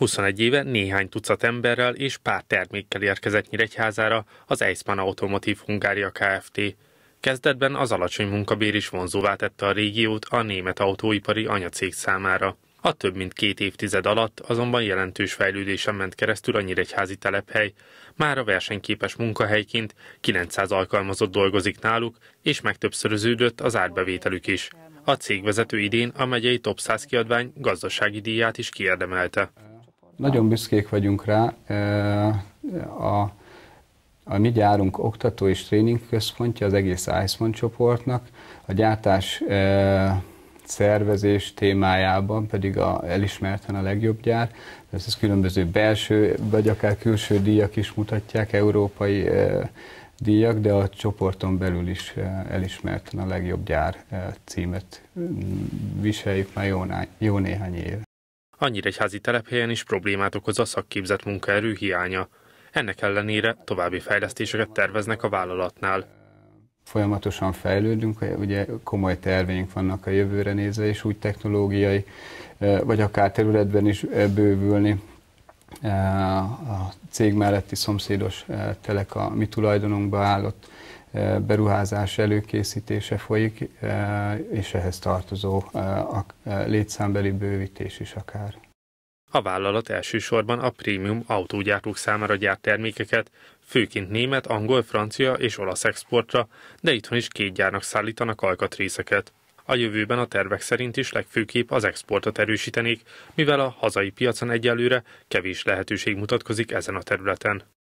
21 éve néhány tucat emberrel és pár termékkel érkezett Nyíregyházára az Eisman Automotív Hungária Kft. Kezdetben az alacsony munkabér is vonzóvá tette a régiót a német autóipari anyacég számára. A több mint két évtized alatt azonban jelentős fejlődésen ment keresztül a nyíregyházi telephely. Már a versenyképes munkahelyként 900 alkalmazott dolgozik náluk, és megtöbbszöröződött az árbevételük is. A cégvezető idén a megyei Top 100 kiadvány gazdasági díját is kiérdemelte. Nagyon büszkék vagyunk rá. A, a mi gyárunk oktató és tréning központja az egész Icemon csoportnak. A gyártás szervezés témájában pedig a, elismerten a legjobb gyár. Ez, ez különböző belső, vagy akár külső díjak is mutatják, európai díjak, de a csoporton belül is elismerten a legjobb gyár címet mm, viseljük már jó, jó néhány éve. Anyíregyházi telephelyen is problémát okoz a szakképzett munkaerő hiánya. Ennek ellenére további fejlesztéseket terveznek a vállalatnál. Folyamatosan fejlődünk, ugye komoly terveink vannak a jövőre nézve, és úgy technológiai, vagy akár területben is bővülni. A cég melletti szomszédos telek a mi tulajdonunkba állott E, beruházás előkészítése folyik, e, és ehhez tartozó e, a létszámbeli bővítés is akár. A vállalat elsősorban a prémium autógyártók számára gyárt termékeket, főként német, angol, francia és olasz exportra, de itthon is két gyárnak szállítanak alkatrészeket. A jövőben a tervek szerint is legfőképp az exportot erősítenék, mivel a hazai piacon egyelőre kevés lehetőség mutatkozik ezen a területen.